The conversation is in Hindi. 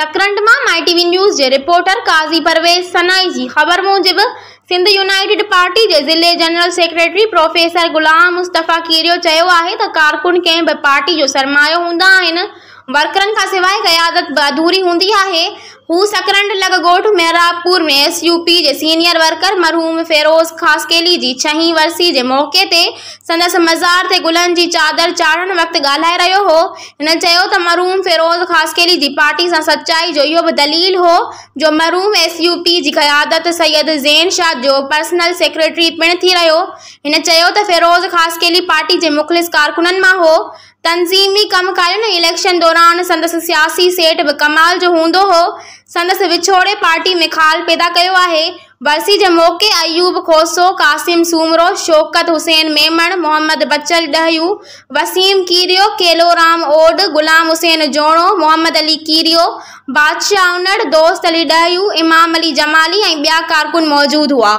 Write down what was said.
સક્રંટમાં માઇટીવી रिपोर्टर काजी परवेज सनाई की खबर मूजिब सिंध यूनाइटेड पार्टी जे ज़िले general secretary professor Ghulam Mustafa Keerio चयो आहे कारकुन कें भी पार्टी जो सरमा हूंदा वर्करन वर्करनि खां क़यादत अधूरी हूंदी आहे सकरंड लगोट मेहराबपुर में एस जे सीनियर वर्कर मरहूम फेरोज खासकेली जी छहीं वर्षी जे मौक़े ते संदसि मज़ार ते गुलनि जी चादर चाढ़ने वक्त ॻाल्हाए रहियो हो हिन चयो त मरहूम फेरोज़ खासकेली जी पार्टी सां सच्चाई जो इहो दलील हो जो मरहूम एस जी क़्यादत सैयद ज़ैन शाह जो पर्सनल सेक्रेटरी पिण थी रहियो हिन चयो त फ़िरोज़ खासकेली पार्टी जे मुख़लिस कारकुननि मां हो तंजीमी कम कारियुनि इलेक्शन दौरान संदसि सियासी सेठ बि कमाल जो होंद हो संदस विछोड़े पार्टी में खाल पैदा किया है आहे के मौके अयूब खोसो कासिम सूमरो शौकत हुसैन मेमण मोहम्मद बचल डहयू वसीम कीरियो केलोराम ओड गुलाम हुसैन जोड़ो मोहम्मद अली कीरियो बादशाह उनड़ दोस्त अली डहयू इमाम अली जमाली और ॿिया कारकुन मौजूद हुआ